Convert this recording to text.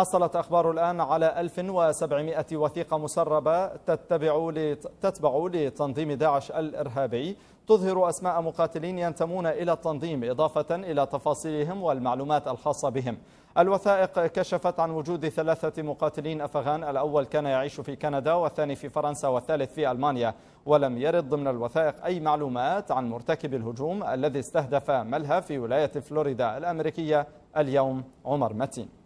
حصلت أخبار الآن على 1700 وثيقة مسربة تتبع لتتبع لتنظيم داعش الإرهابي تظهر أسماء مقاتلين ينتمون إلى التنظيم إضافة إلى تفاصيلهم والمعلومات الخاصة بهم الوثائق كشفت عن وجود ثلاثة مقاتلين أفغان الأول كان يعيش في كندا والثاني في فرنسا والثالث في ألمانيا ولم يرد ضمن الوثائق أي معلومات عن مرتكب الهجوم الذي استهدف ملهى في ولاية فلوريدا الأمريكية اليوم عمر متين